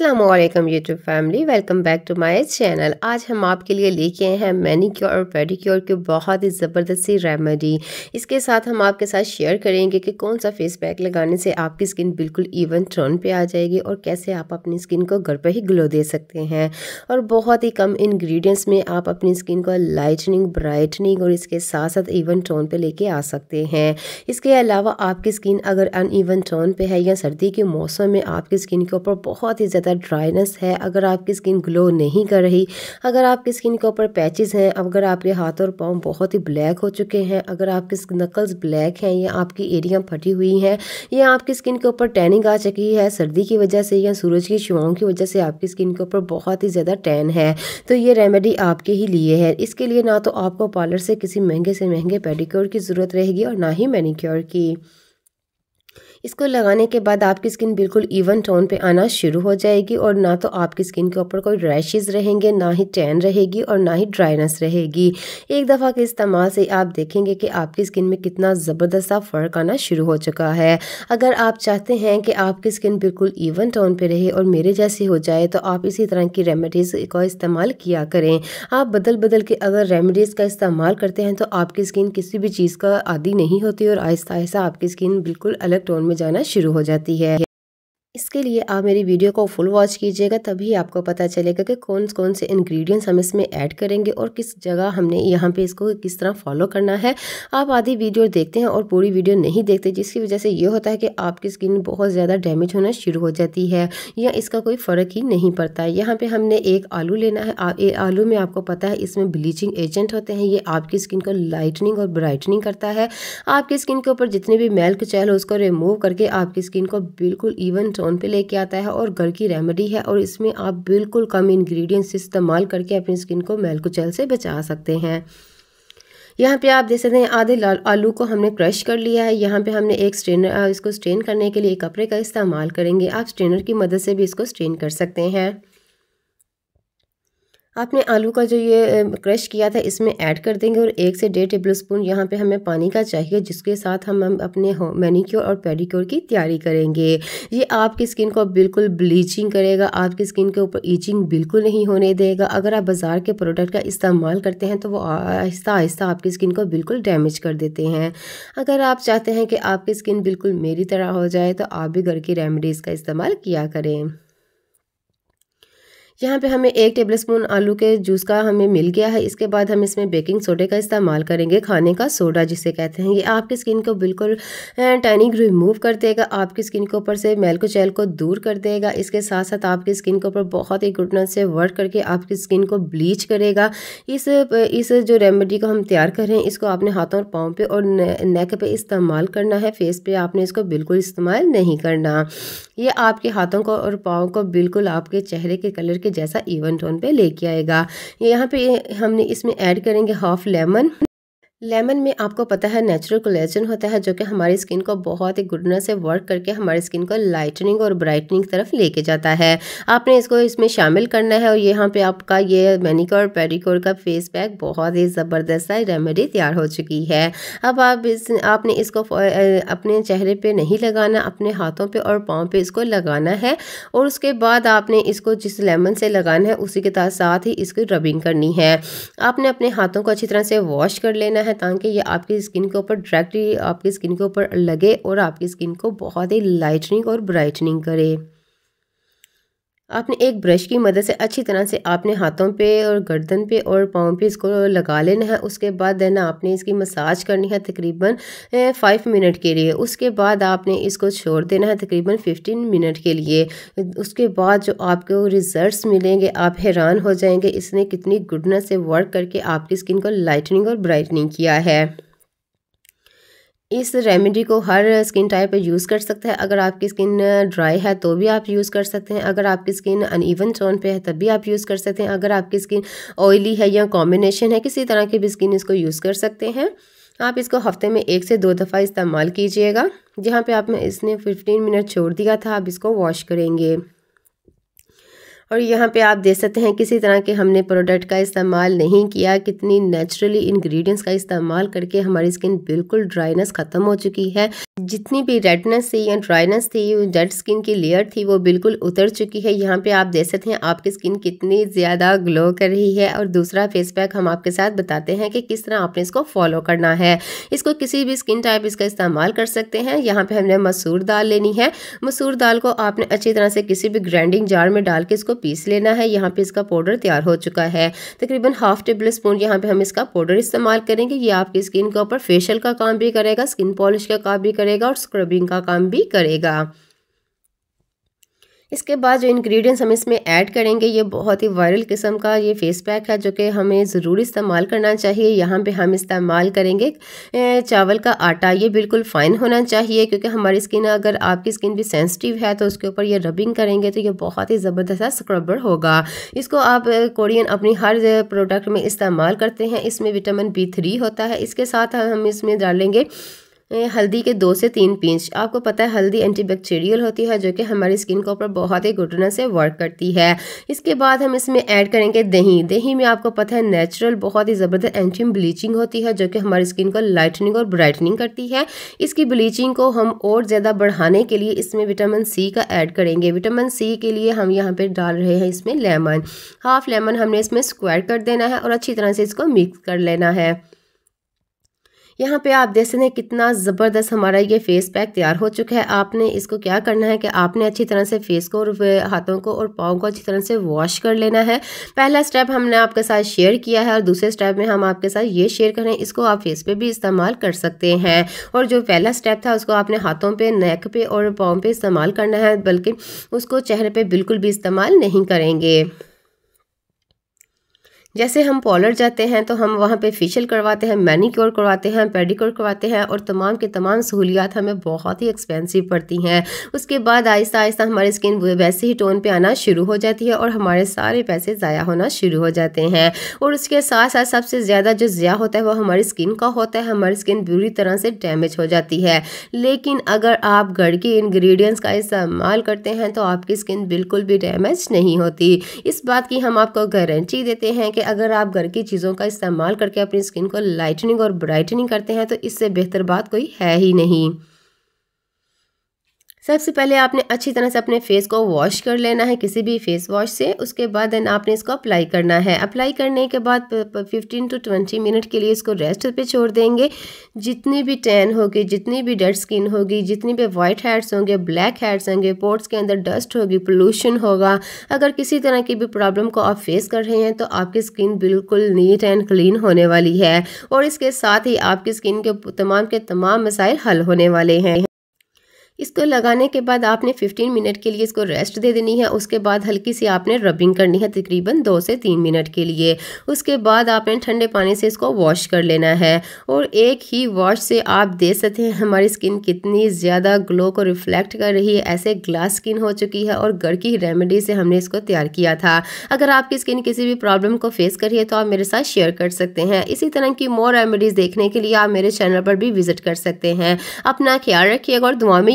Aslam YouTube family welcome back to my channel आज हम आपके लिए लेके आए हैं मैनिक्योर और पेडिक्योर की बहुत ही ज़बरदस्ती रेमेडी इसके साथ हम आपके साथ शेयर करेंगे कि कौन सा फेस पैक लगाने से आपकी स्किन बिल्कुल इवन टोन पे आ जाएगी और कैसे आप अपनी स्किन को घर पर ही ग्लो दे सकते हैं और बहुत ही कम इन्ग्रीडियंट्स में आप अपनी स्किन को लाइटनिंग ब्राइटनिंग और इसके साथ साथ इवन टोन पर लेके आ सकते हैं इसके अलावा आपकी स्किन अगर अन ईवन टोन पर है या सर्दी के मौसम में आपकी स्किन के ऊपर बहुत ही ज़्यादा ड्राइनेस है अगर आपकी स्किन ग्लो नहीं कर रही अगर आपकी स्किन के ऊपर पैचेस हैं अगर आपके हाथ और पाँव बहुत ही ब्लैक हो चुके हैं अगर आपके नकल्स ब्लैक हैं या आपकी एरिया फटी हुई हैं या आपकी स्किन के ऊपर टैनिंग आ चुकी है सर्दी की वजह से या सूरज की शुआओं की वजह से आपकी स्किन के ऊपर बहुत ही ज़्यादा टैन है तो ये रेमेडी आपके ही लिए है इसके लिए ना तो आपको पार्लर से किसी महंगे से महंगे पेडिक्योर की ज़रूरत रहेगी और ना ही मैनिक्योर की इसको लगाने के बाद आपकी स्किन बिल्कुल इवन टोन पे आना शुरू हो जाएगी और ना तो आपकी स्किन के ऊपर कोई रैशेज रहेंगे ना ही टैन रहेगी और ना ही ड्राइनेस रहेगी एक दफ़ा के इस्तेमाल से आप देखेंगे कि आपकी स्किन में कितना ज़बरदस्त सा फ़र्क आना शुरू हो चुका है अगर आप चाहते हैं कि आपकी स्किन बिल्कुल इवन टोन पर रहे और मेरे जैसी हो जाए तो आप इसी तरह की रेमेडीज़ का इस्तेमाल किया करें आप बदल बदल के अगर रेमेडीज़ का इस्तेमाल करते हैं तो आपकी स्किन किसी भी चीज़ का आदि नहीं होती और आहिस्ता आहिस्ता आपकी स्किन बिल्कुल अलग टोन में में जाना शुरू हो जाती है इसके लिए आप मेरी वीडियो को फुल वॉच कीजिएगा तभी आपको पता चलेगा कि कौन कौन से इंग्रेडिएंट्स हम इसमें ऐड करेंगे और किस जगह हमने यहाँ पे इसको किस तरह फॉलो करना है आप आधी वीडियो देखते हैं और पूरी वीडियो नहीं देखते जिसकी वजह से ये होता है कि आपकी स्किन बहुत ज़्यादा डैमेज होना शुरू हो जाती है या इसका कोई फ़र्क ही नहीं पड़ता है यहाँ पर हमने एक आलू लेना है आलू में आपको पता है इसमें ब्लीचिंग एजेंट होते हैं ये आपकी स्किन को लाइटनिंग और ब्राइटनिंग करता है आपकी स्किन के ऊपर जितने भी मेल्क चैल हो उसको रिमूव करके आपकी स्किन को बिल्कुल इवन स्टोन पे लेके आता है और घर की रेमेडी है और इसमें आप बिल्कुल कम इंग्रेडिएंट्स इस्तेमाल करके अपनी स्किन को कुचल से बचा सकते हैं यहाँ पे आप देख सकते हैं आधे लाल आलू को हमने क्रश कर लिया है यहाँ पे हमने एक स्ट्रेनर इसको स्ट्रेन करने के लिए कपड़े का इस्तेमाल करेंगे आप स्ट्रेनर की मदद से भी इसको स्ट्रेन कर सकते हैं आपने आलू का जो ये क्रश किया था इसमें ऐड कर देंगे और एक से डेढ़ टेबल स्पून यहाँ पर हमें पानी का चाहिए जिसके साथ हम अपने मैनीक्योर और पेडिक्योर की तैयारी करेंगे ये आपकी स्किन को बिल्कुल ब्लीचिंग करेगा आपकी स्किन के ऊपर ईचिंग बिल्कुल नहीं होने देगा अगर आप बाज़ार के प्रोडक्ट का इस्तेमाल करते हैं तो वो आहिस्ता आहिस्ता आपकी स्किन को बिल्कुल डैमेज कर देते हैं अगर आप चाहते हैं कि आपकी स्किन बिल्कुल मेरी तरह हो जाए तो आप भी घर की रेमडीज़ का इस्तेमाल किया करें यहाँ पे हमें एक टेबल स्पून आलू के जूस का हमें मिल गया है इसके बाद हम इसमें बेकिंग सोडे का इस्तेमाल करेंगे खाने का सोडा जिसे कहते हैं ये आपकी स्किन को बिल्कुल टैनिंग रिमूव कर देगा आपकी स्किन के ऊपर से मैल को चैल को दूर कर देगा इसके साथ साथ आपकी स्किन के ऊपर बहुत ही गुडनेस से वर्क करके आपकी स्किन को ब्लीच करेगा इस इस जो रेमेडी को हम तैयार कर रहे हैं इसको आपने हाथों और पाँव पर और नेक पर इस्तेमाल करना है फेस पर आपने इसको बिल्कुल इस्तेमाल नहीं करना ये आपके हाथों को और पाँव को बिल्कुल आपके चेहरे के कलर के जैसा इवन टोन पे लेके आएगा यहाँ पे हमने इसमें ऐड करेंगे हाफ लेमन लेमन में आपको पता है नेचुरल कोलेजन होता है जो कि हमारी स्किन को बहुत ही गुडनेस से वर्क करके हमारी स्किन को लाइटनिंग और ब्राइटनिंग तरफ लेके जाता है आपने इसको इसमें शामिल करना है और यहाँ पे आपका ये मैनिकोर पेडिकोर का फेस पैक बहुत ही ज़बरदस्त सा रेमेडी तैयार हो चुकी है अब आप इस आपने इसको अपने चेहरे पर नहीं लगाना अपने हाथों पर और पाँव पर इसको लगाना है और उसके बाद आपने इसको जिस लेमन से लगाना है उसी के साथ ही इसकी रबिंग करनी है आपने अपने हाथों को अच्छी तरह से वॉश कर लेना है है ताकि ये आपकी स्किन के ऊपर डायरेक्टली आपकी स्किन के ऊपर लगे और आपकी स्किन को बहुत ही लाइटनिंग और ब्राइटनिंग करे आपने एक ब्रश की मदद से अच्छी तरह से आपने हाथों पे और गर्दन पे और पाँव पे इसको लगा लेना है उसके बाद है ना आपने इसकी मसाज करनी है तकरीबन फाइव मिनट के लिए उसके बाद आपने इसको छोड़ देना है तकरीबन फिफ्टीन मिनट के लिए उसके बाद जो आपको रिज़ल्ट मिलेंगे आप हैरान हो जाएंगे इसने कितनी गुडनेस से वर्क करके आपकी स्किन को लाइटनिंग और ब्राइटनिंग किया है इस रेमेडी को हर स्किन टाइप पर यूज़ कर सकते हैं अगर आपकी स्किन ड्राई है तो भी आप यूज़ कर सकते हैं अगर आपकी स्किन अनइवन टोन पे है तब भी आप यूज़ कर सकते हैं अगर आपकी स्किन ऑयली है या कॉम्बिनेशन है किसी तरह की भी स्किन इसको यूज़ कर सकते हैं आप इसको हफ्ते में एक से दो दफ़ा इस्तेमाल कीजिएगा जहाँ पर आपने इसने फिफ्टीन मिनट छोड़ दिया था आप इसको वॉश करेंगे और यहाँ पे आप देख सकते हैं किसी तरह के हमने प्रोडक्ट का इस्तेमाल नहीं किया कितनी नेचुरली इंग्रेडिएंट्स का इस्तेमाल करके हमारी स्किन बिल्कुल ड्राइनेस ख़त्म हो चुकी है जितनी भी रेडनेस थी या ड्राइनेस थी डेड स्किन की लेयर थी वो बिल्कुल उतर चुकी है यहाँ पे आप देख सकते हैं आपकी स्किन कितनी ज़्यादा ग्लो कर रही है और दूसरा फेस पैक हम आपके साथ बताते हैं कि किस तरह आपने इसको फॉलो करना है इसको किसी भी स्किन टाइप इसका इस्तेमाल कर सकते हैं यहाँ पर हमने मसूर दाल लेनी है मसूर दाल को आपने अच्छी तरह से किसी भी ग्राइंडिंग जार में डाल के इसको पीस लेना है यहाँ पर इसका पाउडर तैयार हो चुका है तकरीबन हाफ टेबल स्पून यहाँ पर हम इसका पाउडर इस्तेमाल करेंगे ये आपकी स्किन के ऊपर फेशियल का काम भी करेगा स्किन पॉलिश का काम भी करेगा और स्क्रबिंग का काम भी करेगा इसके बाद जो इंग्रेडिएंट्स हम इसमें ऐड करेंगे ये बहुत ही वायरल किस्म का ये फेस पैक है जो कि हमें ज़रूर इस्तेमाल करना चाहिए यहाँ पे हम इस्तेमाल करेंगे चावल का आटा ये बिल्कुल फ़ाइन होना चाहिए क्योंकि हमारी स्किन अगर आपकी स्किन भी सेंसिटिव है तो उसके ऊपर ये रबिंग करेंगे तो ये बहुत ही ज़बरदस्त स्क्रबर होगा इसको आप कोरियन अपनी हर प्रोडक्ट में इस्तेमाल करते हैं इसमें विटामिन बी थ्री होता है इसके साथ हम इसमें डालेंगे हल्दी के दो से तीन पींच आपको पता है हल्दी एंटीबैक्टीरियल होती है जो कि हमारी स्किन के ऊपर बहुत ही गुडनेस से वर्क करती है इसके बाद हम इसमें ऐड करेंगे दही दही में आपको पता है नेचुरल बहुत ही ज़बरदस्त एंटी ब्लीचिंग होती है जो कि हमारी स्किन को लाइटनिंग और ब्राइटनिंग करती है इसकी ब्लीचिंग को हम और ज़्यादा बढ़ाने के लिए इसमें विटामिन सी का ऐड करेंगे विटामिन सी के लिए हम यहाँ पर डाल रहे हैं इसमें लेमन हाफ लेमन हमने इसमें स्क्वायर कर देना है और अच्छी तरह से इसको मिक्स कर लेना है यहाँ पे आप देख सकते हैं कितना ज़बरदस्त हमारा ये फेस पैक तैयार हो चुका है आपने इसको क्या करना है कि आपने अच्छी तरह से फेस को और हाथों को और पाँव को अच्छी तरह से वॉश कर लेना है पहला स्टेप हमने आपके साथ शेयर किया है और दूसरे स्टेप में हम आपके साथ ये शेयर करें इसको आप फेस पे भी इस्तेमाल कर सकते हैं और जो पहला स्टेप था उसको आपने हाथों पर नेक पे और पाँव पर इस्तेमाल करना है बल्कि उसको चेहरे पर बिल्कुल भी इस्तेमाल नहीं करेंगे जैसे हम पॉलर जाते हैं तो हम वहाँ पे फेशियल करवाते हैं मैनीक्योर करवाते हैं पेडिक्योर करवाते हैं और तमाम के तमाम सहूलियात हमें बहुत ही एक्सपेंसिव पड़ती हैं उसके बाद आहिस्ता आहिस्ता हमारी स्किन वैसे ही टोन पे आना शुरू हो जाती है और हमारे सारे पैसे ज़ाया होना शुरू हो जाते हैं और उसके साथ साथ सबसे ज़्यादा जो ज़्या होता है वो हमारी स्किन का होता है हमारी स्किन बुरी तरह से डैमेज हो जाती है लेकिन अगर आप घर के इन्ग्रीडियंट्स का इस्तेमाल करते हैं तो आपकी स्किन बिल्कुल भी डैमेज नहीं होती इस बात की हम आपको गारंटी देते हैं कि कि अगर आप घर की चीज़ों का इस्तेमाल करके अपनी स्किन को लाइटनिंग और ब्राइटनिंग करते हैं तो इससे बेहतर बात कोई है ही नहीं सबसे पहले आपने अच्छी तरह से अपने फेस को वॉश कर लेना है किसी भी फेस वॉश से उसके बाद देन आपने इसको अप्लाई करना है अप्लाई करने के बाद 15 टू 20 मिनट के लिए इसको रेस्ट पे छोड़ देंगे जितनी भी टैन होगी जितनी भी डेड स्किन होगी जितनी भी वाइट हेड्स होंगे ब्लैक हेड्स होंगे पोर्ट्स के अंदर डस्ट होगी पोल्यूशन होगा अगर किसी तरह की भी प्रॉब्लम को आप फेस कर रहे हैं तो आपकी स्किन बिल्कुल नीट एंड क्लीन होने वाली है और इसके साथ ही आपकी स्किन के तमाम के तमाम मसाइल हल होने वाले हैं इसको लगाने के बाद आपने 15 मिनट के लिए इसको रेस्ट दे देनी है उसके बाद हल्की सी आपने रबिंग करनी है तकरीबन दो से तीन मिनट के लिए उसके बाद आपने ठंडे पानी से इसको वॉश कर लेना है और एक ही वॉश से आप देख सकते हैं हमारी स्किन कितनी ज़्यादा ग्लो को रिफ्लेक्ट कर रही है ऐसे ग्लास स्किन हो चुकी है और घर की रेमेडी से हमने इसको तैयार किया था अगर आपकी स्किन किसी भी प्रॉब्लम को फेस रही है तो आप मेरे साथ शेयर कर सकते हैं इसी तरह की मोर रेमेडीज़ देखने के लिए आप मेरे चैनल पर भी विजिट कर सकते हैं अपना ख्याल रखिएगा और दुआ में